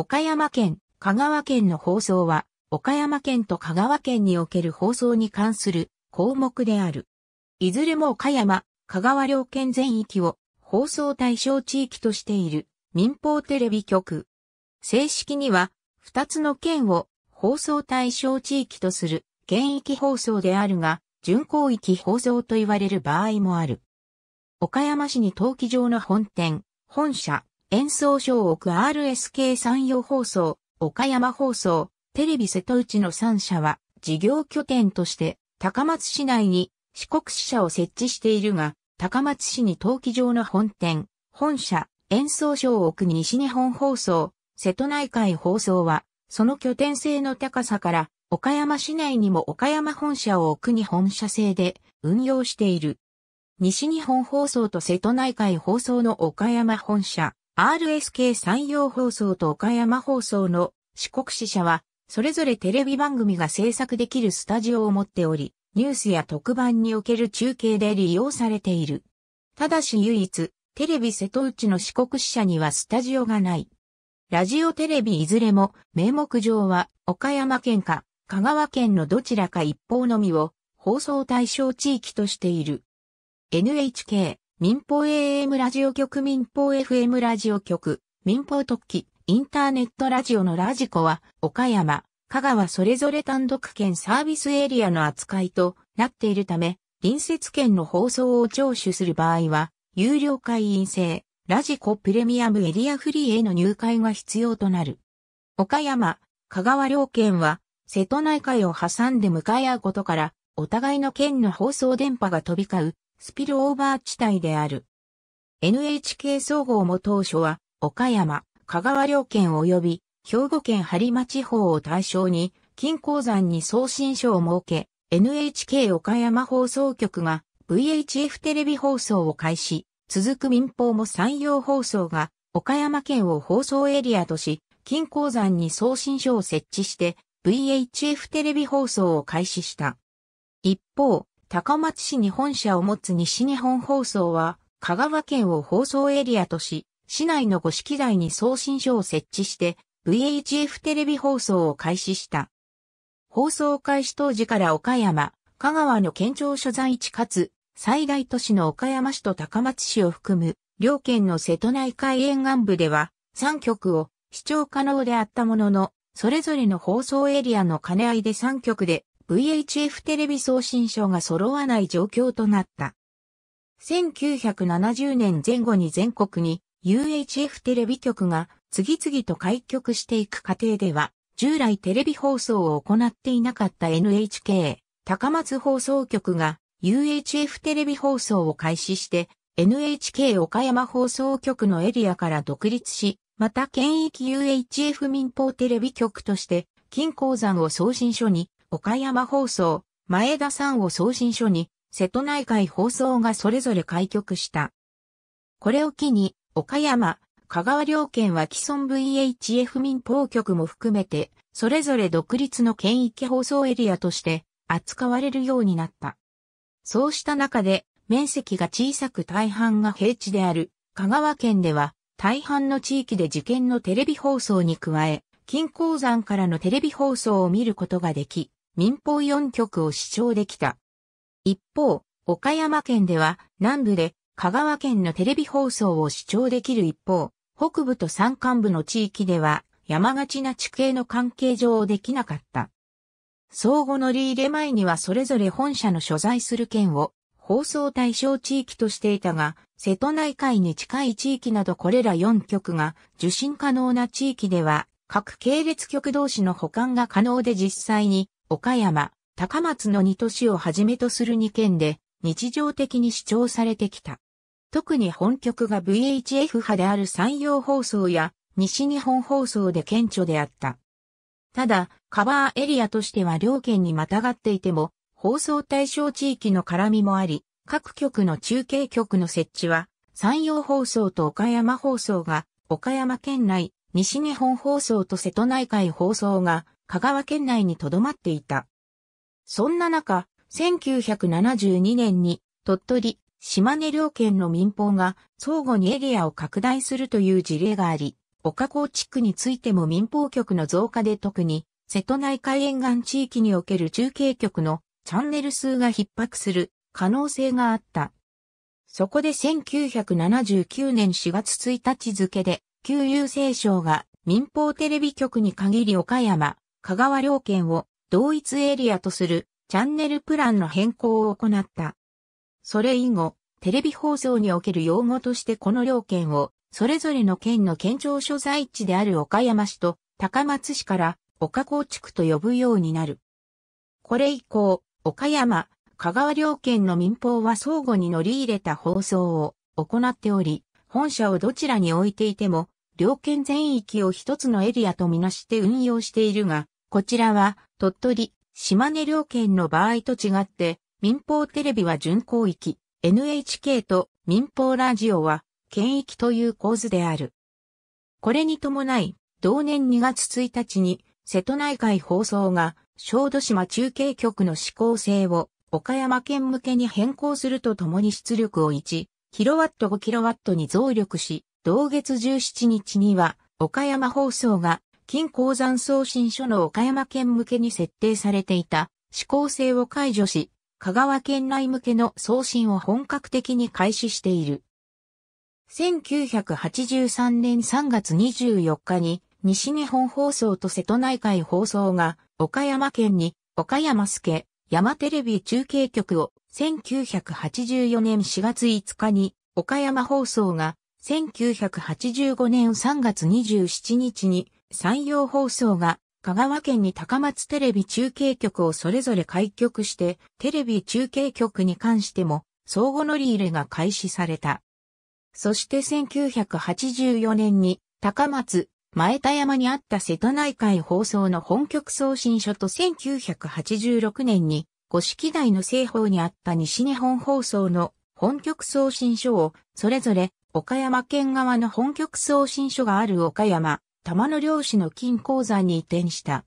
岡山県、香川県の放送は、岡山県と香川県における放送に関する項目である。いずれも岡山、香川両県全域を放送対象地域としている民放テレビ局。正式には、二つの県を放送対象地域とする県域放送であるが、準広域放送と言われる場合もある。岡山市に登記上の本店、本社、演奏賞く RSK 山陽放送、岡山放送、テレビ瀬戸内の3社は事業拠点として高松市内に四国支社を設置しているが、高松市に陶器場の本店、本社、演奏賞く西日本放送、瀬戸内海放送は、その拠点性の高さから、岡山市内にも岡山本社を置くに本社制で運用している。西日本放送と瀬戸内海放送の岡山本社、RSK 山陽放送と岡山放送の四国支社は、それぞれテレビ番組が制作できるスタジオを持っており、ニュースや特番における中継で利用されている。ただし唯一、テレビ瀬戸内の四国支社にはスタジオがない。ラジオテレビいずれも、名目上は、岡山県か、香川県のどちらか一方のみを、放送対象地域としている。NHK、民放 AM ラジオ局民放 FM ラジオ局、民放特記、インターネットラジオのラジコは、岡山、香川それぞれ単独県サービスエリアの扱いとなっているため、隣接県の放送を聴取する場合は、有料会員制、ラジコプレミアムエリアフリーへの入会が必要となる。岡山、香川両県は、瀬戸内海を挟んで向かい合うことから、お互いの県の放送電波が飛び交う、スピルオーバー地帯である。NHK 総合も当初は、岡山、香川両県及び、兵庫県播磨地方を対象に、金鉱山に送信所を設け、NHK 岡山放送局が VHF テレビ放送を開始、続く民放も山陽放送が岡山県を放送エリアとし、金鉱山に送信所を設置して VHF テレビ放送を開始した。一方、高松市に本社を持つ西日本放送は、香川県を放送エリアとし、市内の五式台に送信所を設置して、VHF テレビ放送を開始した。放送開始当時から岡山、香川の県庁所在地かつ、最大都市の岡山市と高松市を含む、両県の瀬戸内海沿岸部では、3局を視聴可能であったものの、それぞれの放送エリアの兼ね合いで3局で VHF テレビ送信所が揃わない状況となった。1970年前後に全国に UHF テレビ局が次々と開局していく過程では、従来テレビ放送を行っていなかった NHK 高松放送局が UHF テレビ放送を開始して NHK 岡山放送局のエリアから独立し、また県域 UHF 民放テレビ局として金鉱山を送信所に岡山放送、前田さんを送信所に、瀬戸内海放送がそれぞれ開局した。これを機に、岡山、香川両県は既存 VHF 民放局も含めて、それぞれ独立の県域放送エリアとして扱われるようになった。そうした中で、面積が小さく大半が平地である香川県では、大半の地域で事件のテレビ放送に加え、金鉱山からのテレビ放送を見ることができ、民放4局を視聴できた。一方、岡山県では南部で香川県のテレビ放送を視聴できる一方、北部と山間部の地域では山がちな地形の関係上できなかった。相互乗り入れ前にはそれぞれ本社の所在する県を放送対象地域としていたが、瀬戸内海に近い地域などこれら4局が受信可能な地域では各系列局同士の保管が可能で実際に岡山、高松の2都市をはじめとする2県で日常的に視聴されてきた。特に本局が VHF 派である山陽放送や西日本放送で顕著であった。ただ、カバーエリアとしては両県にまたがっていても、放送対象地域の絡みもあり、各局の中継局の設置は、山陽放送と岡山放送が、岡山県内、西日本放送と瀬戸内海放送が、香川県内に留まっていた。そんな中、1972年に鳥取、島根両県の民放が相互にエリアを拡大するという事例があり、岡港地区についても民放局の増加で特に、瀬戸内海沿岸地域における中継局のチャンネル数が逼迫する可能性があった。そこで1979年4月1日付で、旧郵政省が民放テレビ局に限り岡山、香川両県を同一エリアとするチャンネルプランの変更を行った。それ以後、テレビ放送における用語としてこの両県を、それぞれの県の県庁所在地である岡山市と高松市から岡高地区と呼ぶようになる。これ以降、岡山、香川両県の民放は相互に乗り入れた放送を行っており、本社をどちらに置いていても、両県全域を一つのエリアとみなして運用しているが、こちらは、鳥取、島根両県の場合と違って、民放テレビは準広域、NHK と民放ラジオは、県域という構図である。これに伴い、同年2月1日に、瀬戸内海放送が、小豆島中継局の指向性を、岡山県向けに変更するとともに出力を1ット5ットに増力し、同月17日には、岡山放送が金鉱山送信所の岡山県向けに設定されていた、指向性を解除し、香川県内向けの送信を本格的に開始している。1983年3月24日に西日本放送と瀬戸内海放送が岡山県に岡山助山テレビ中継局を1984年4月5日に岡山放送が1985年3月27日に山陽放送が香川県に高松テレビ中継局をそれぞれ開局して、テレビ中継局に関しても相互乗り入れが開始された。そして1984年に高松、前田山にあった瀬戸内海放送の本局送信所と1986年に五式台の西方にあった西日本放送の本局送信所をそれぞれ岡山県側の本局送信所がある岡山、玉野漁師の金鉱山に移転した。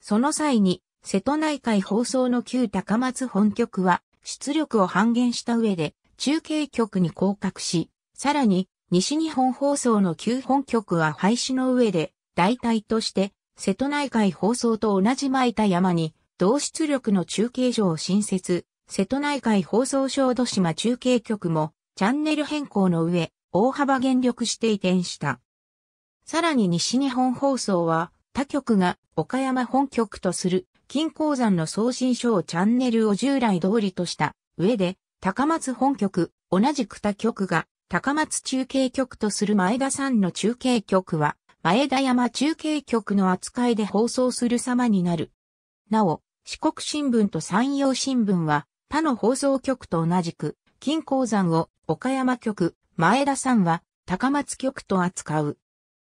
その際に、瀬戸内海放送の旧高松本局は、出力を半減した上で、中継局に降格し、さらに、西日本放送の旧本局は廃止の上で、代替として、瀬戸内海放送と同じ巻いた山に、同出力の中継所を新設、瀬戸内海放送小戸島中継局も、チャンネル変更の上、大幅減力して移転した。さらに西日本放送は、他局が岡山本局とする金鉱山の送信書をチャンネルを従来通りとした上で、高松本局、同じく他局が高松中継局とする前田さんの中継局は、前田山中継局の扱いで放送する様になる。なお、四国新聞と山陽新聞は、他の放送局と同じく、金鉱山を岡山局、前田さんは高松局と扱う。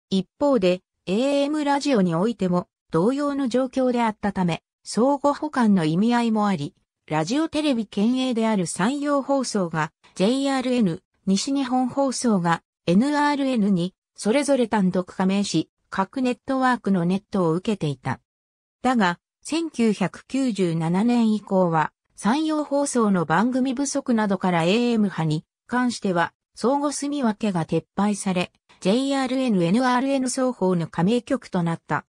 一方で、AM ラジオにおいても同様の状況であったため、相互補完の意味合いもあり、ラジオテレビ県営である山陽放送が JRN、西日本放送が NRN にそれぞれ単独加盟し、各ネットワークのネットを受けていた。だが、1997年以降は、山陽放送の番組不足などから AM 派に関しては、相互住み分けが撤廃され、JRN-NRN 双方の加盟局となった。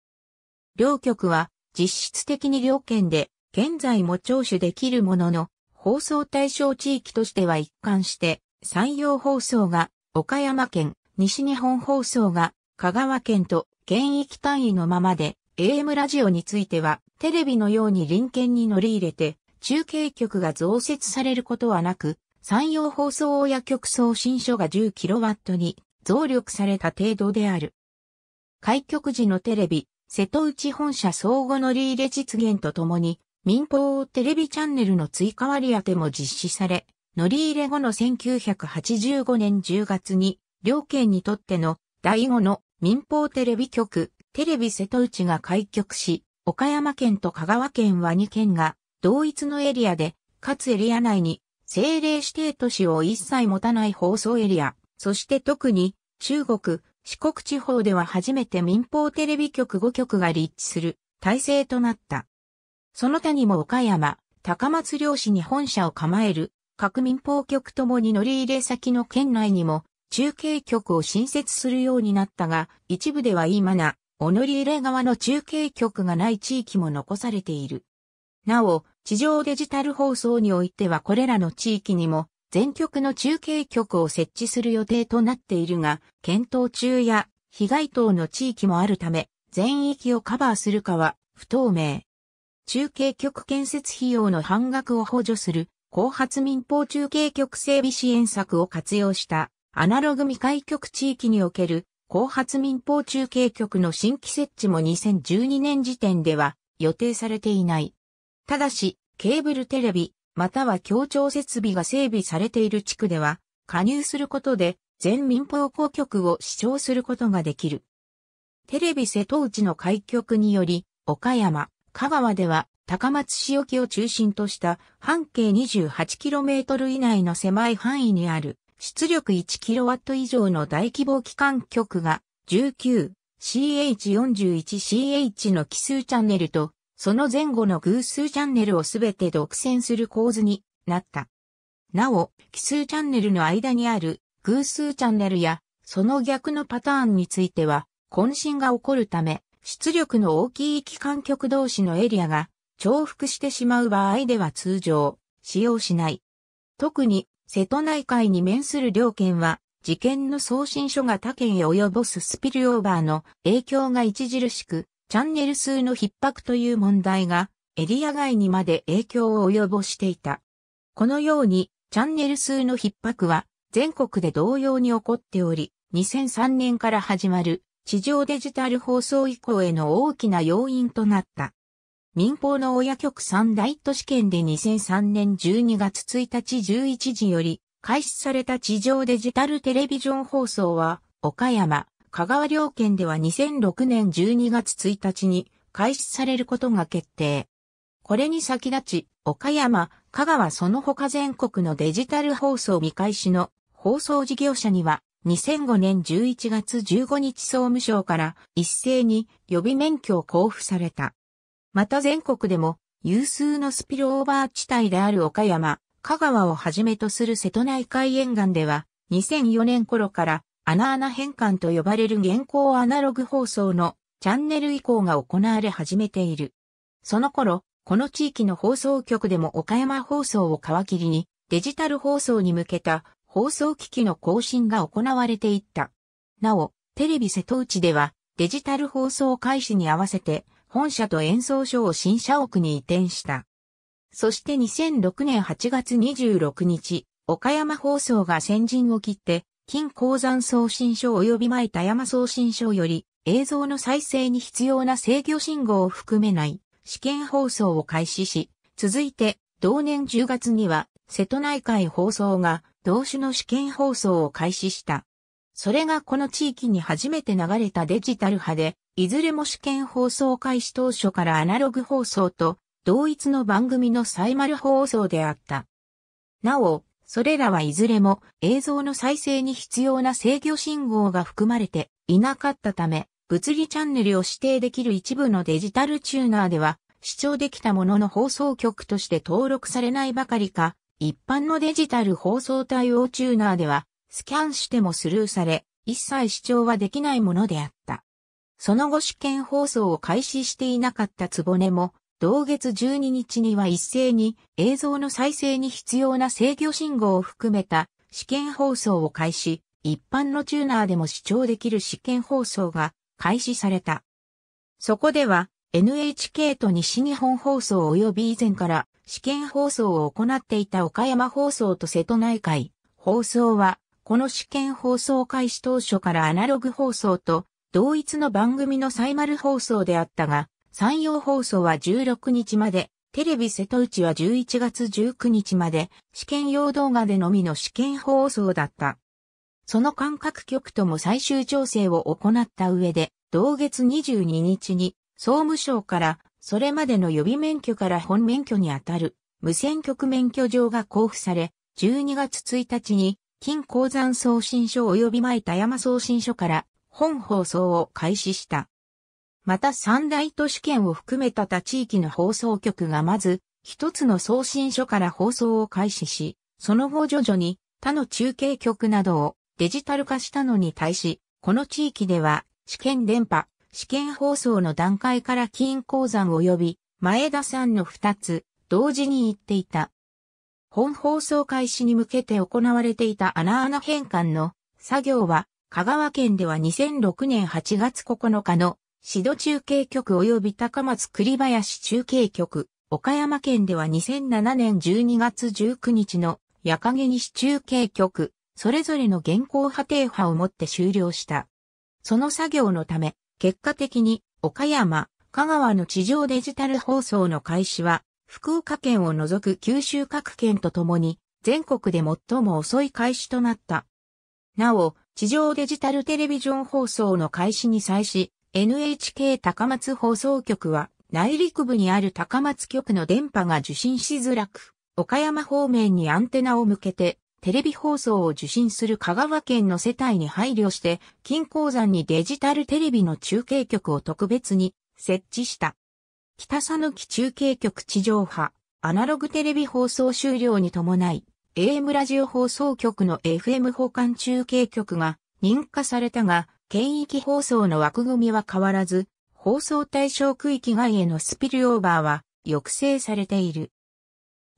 両局は実質的に両県で現在も聴取できるものの放送対象地域としては一貫して山陽放送が岡山県、西日本放送が香川県と県域単位のままで AM ラジオについてはテレビのように臨県に乗り入れて中継局が増設されることはなく山陽放送親局送信所が 10kW に増力された程度である。開局時のテレビ、瀬戸内本社相互乗り入れ実現とともに、民放テレビチャンネルの追加割り当ても実施され、乗り入れ後の1985年10月に、両県にとっての第5の民放テレビ局、テレビ瀬戸内が開局し、岡山県と香川県は2県が同一のエリアで、かつエリア内に政令指定都市を一切持たない放送エリア、そして特に中国、四国地方では初めて民放テレビ局5局が立地する体制となった。その他にも岡山、高松漁市に本社を構える各民放局ともに乗り入れ先の県内にも中継局を新設するようになったが、一部では今な、お乗り入れ側の中継局がない地域も残されている。なお、地上デジタル放送においてはこれらの地域にも全局の中継局を設置する予定となっているが、検討中や被害等の地域もあるため、全域をカバーするかは不透明。中継局建設費用の半額を補助する、後発民放中継局整備支援策を活用した、アナログ未開局地域における、後発民放中継局の新規設置も2012年時点では予定されていない。ただし、ケーブルテレビ、または協調設備が整備されている地区では、加入することで全民放送局を視聴することができる。テレビ瀬戸内の開局により、岡山、香川では高松市沖を中心とした半径 28km 以内の狭い範囲にある出力 1kW 以上の大規模機関局が 19CH41CH の奇数チャンネルとその前後の偶数チャンネルをすべて独占する構図になった。なお、奇数チャンネルの間にある偶数チャンネルやその逆のパターンについては、渾身が起こるため、出力の大きい機関局同士のエリアが重複してしまう場合では通常、使用しない。特に、瀬戸内海に面する両県は、事件の送信書が他県へ及ぼすスピルオーバーの影響が著しく、チャンネル数の逼迫という問題がエリア外にまで影響を及ぼしていた。このようにチャンネル数の逼迫は全国で同様に起こっており、2003年から始まる地上デジタル放送以降への大きな要因となった。民放の親局三大都市圏で2003年12月1日11時より開始された地上デジタルテレビジョン放送は、岡山、香川両県では2006年12月1日に開始されることが決定。これに先立ち、岡山、香川その他全国のデジタル放送見返しの放送事業者には、2005年11月15日総務省から一斉に予備免許を交付された。また全国でも有数のスピルオーバー地帯である岡山、香川をはじめとする瀬戸内海沿岸では、2004年頃から穴穴変換と呼ばれる現行アナログ放送のチャンネル移行が行われ始めている。その頃、この地域の放送局でも岡山放送を皮切りにデジタル放送に向けた放送機器の更新が行われていった。なお、テレビ瀬戸内ではデジタル放送開始に合わせて本社と演奏所を新社屋に移転した。そして2006年8月26日、岡山放送が先陣を切って金鉱山送信書及び前田山送信書より映像の再生に必要な制御信号を含めない試験放送を開始し、続いて同年10月には瀬戸内海放送が同種の試験放送を開始した。それがこの地域に初めて流れたデジタル派で、いずれも試験放送開始当初からアナログ放送と同一の番組のサイマル放送であった。なお、それらはいずれも映像の再生に必要な制御信号が含まれていなかったため、物理チャンネルを指定できる一部のデジタルチューナーでは、視聴できたものの放送局として登録されないばかりか、一般のデジタル放送対応チューナーでは、スキャンしてもスルーされ、一切視聴はできないものであった。その後試験放送を開始していなかったつぼねも、同月12日には一斉に映像の再生に必要な制御信号を含めた試験放送を開始、一般のチューナーでも視聴できる試験放送が開始された。そこでは NHK と西日本放送及び以前から試験放送を行っていた岡山放送と瀬戸内海放送はこの試験放送開始当初からアナログ放送と同一の番組のサイマル放送であったが、山陽放送は16日まで、テレビ瀬戸内は11月19日まで、試験用動画でのみの試験放送だった。その感覚局とも最終調整を行った上で、同月22日に、総務省から、それまでの予備免許から本免許にあたる、無線局免許状が交付され、12月1日に、金鉱山送信所及び前田山送信所から、本放送を開始した。また三大都市圏を含めた他地域の放送局がまず、一つの送信所から放送を開始し、その後徐々に他の中継局などをデジタル化したのに対し、この地域では試験電波、試験放送の段階から金鉱山及び前田さんの二つ同時に言っていた。本放送開始に向けて行われていた穴穴変換の作業は香川県では2006年8月9日のシド中継局及び高松栗林中継局、岡山県では2007年12月19日の矢影西中継局、それぞれの現行派定派をもって終了した。その作業のため、結果的に岡山、香川の地上デジタル放送の開始は、福岡県を除く九州各県とともに、全国で最も遅い開始となった。なお、地上デジタルテレビジョン放送の開始に際し、NHK 高松放送局は内陸部にある高松局の電波が受信しづらく、岡山方面にアンテナを向けてテレビ放送を受信する香川県の世帯に配慮して、金鉱山にデジタルテレビの中継局を特別に設置した。北佐木中継局地上波、アナログテレビ放送終了に伴い、AM ラジオ放送局の FM 保管中継局が認可されたが、県域放送の枠組みは変わらず、放送対象区域外へのスピルオーバーは抑制されている。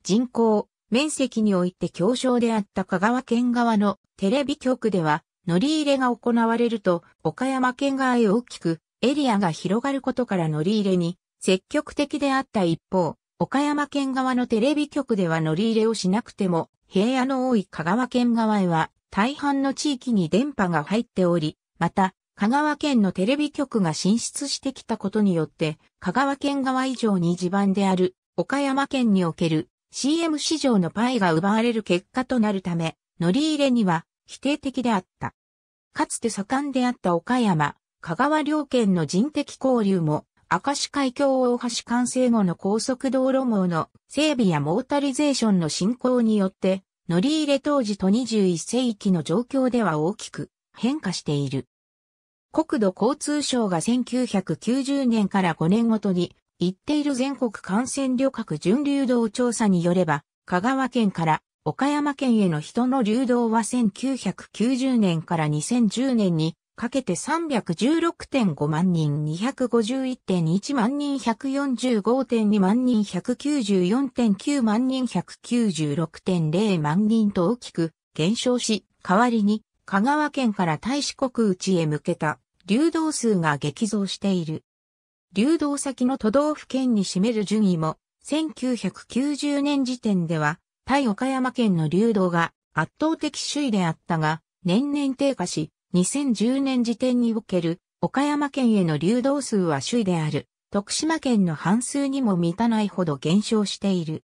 人口、面積において強小であった香川県側のテレビ局では、乗り入れが行われると、岡山県側へ大きくエリアが広がることから乗り入れに積極的であった一方、岡山県側のテレビ局では乗り入れをしなくても、平野の多い香川県側へは大半の地域に電波が入っており、また、香川県のテレビ局が進出してきたことによって、香川県側以上に地盤である岡山県における CM 市場のパイが奪われる結果となるため、乗り入れには否定的であった。かつて盛んであった岡山、香川両県の人的交流も、明石海峡大橋完成後の高速道路網の整備やモータリゼーションの進行によって、乗り入れ当時と21世紀の状況では大きく変化している。国土交通省が1990年から5年ごとに、行っている全国感染旅客準流動調査によれば、香川県から岡山県への人の流動は1990年から2010年にかけて316.5万人、251.1万人、145.2万人、194.9万人、196.0万人と大きく減少し、代わりに香川県から大使国内へ向けた流動数が激増している。流動先の都道府県に占める順位も、1990年時点では、対岡山県の流動が圧倒的首位であったが、年々低下し、2010年時点における岡山県への流動数は首位である。徳島県の半数にも満たないほど減少している。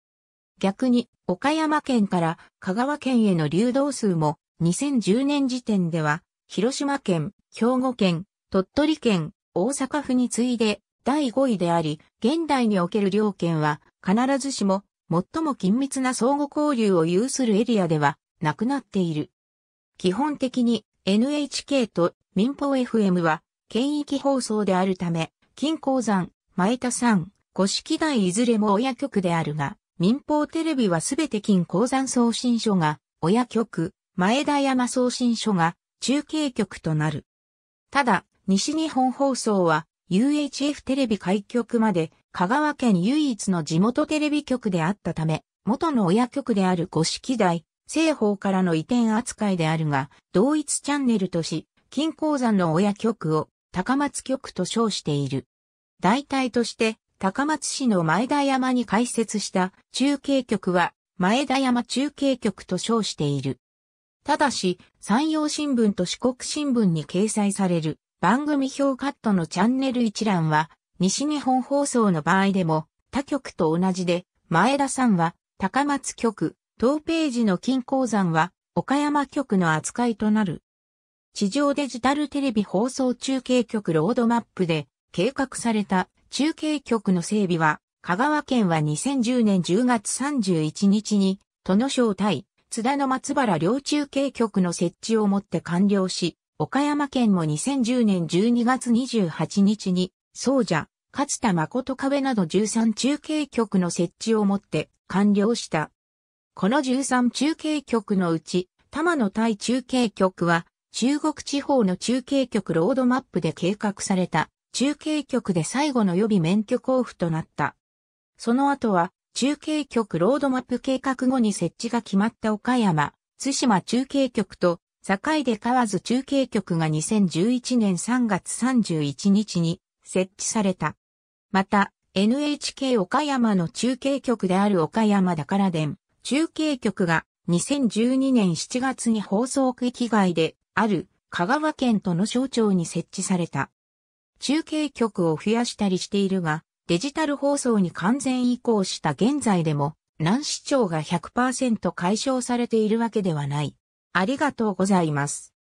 逆に、岡山県から香川県への流動数も2010年時点では、広島県、兵庫県、鳥取県、大阪府に次いで第5位であり、現代における両県は必ずしも最も緊密な相互交流を有するエリアではなくなっている。基本的に NHK と民放 FM は県域放送であるため、金鉱山、前田山、五色台いずれも親局であるが、民放テレビはすべて金鉱山送信所が親局、前田山送信所が中継局となる。ただ、西日本放送は UHF テレビ開局まで香川県唯一の地元テレビ局であったため、元の親局である五式台、西方からの移転扱いであるが、同一チャンネルとし、金鉱山の親局を高松局と称している。代替として、高松市の前田山に開設した中継局は、前田山中継局と称している。ただし、山陽新聞と四国新聞に掲載される番組表カットのチャンネル一覧は、西日本放送の場合でも、他局と同じで、前田さんは、高松局、当ページの金鉱山は、岡山局の扱いとなる。地上デジタルテレビ放送中継局ロードマップで計画された中継局の整備は、香川県は2010年10月31日に、都の省対津田の松原両中継局の設置をもって完了し、岡山県も2010年12月28日に、総者、勝田誠壁など13中継局の設置をもって完了した。この13中継局のうち、玉野対中継局は、中国地方の中継局ロードマップで計画された中継局で最後の予備免許交付となった。その後は中継局ロードマップ計画後に設置が決まった岡山、津島中継局と、境で河津中継局が2011年3月31日に設置された。また、NHK 岡山の中継局である岡山だから伝、中継局が2012年7月に放送区域外である香川県との省庁に設置された。中継局を増やしたりしているが、デジタル放送に完全移行した現在でも、難視聴が100%解消されているわけではない。ありがとうございます。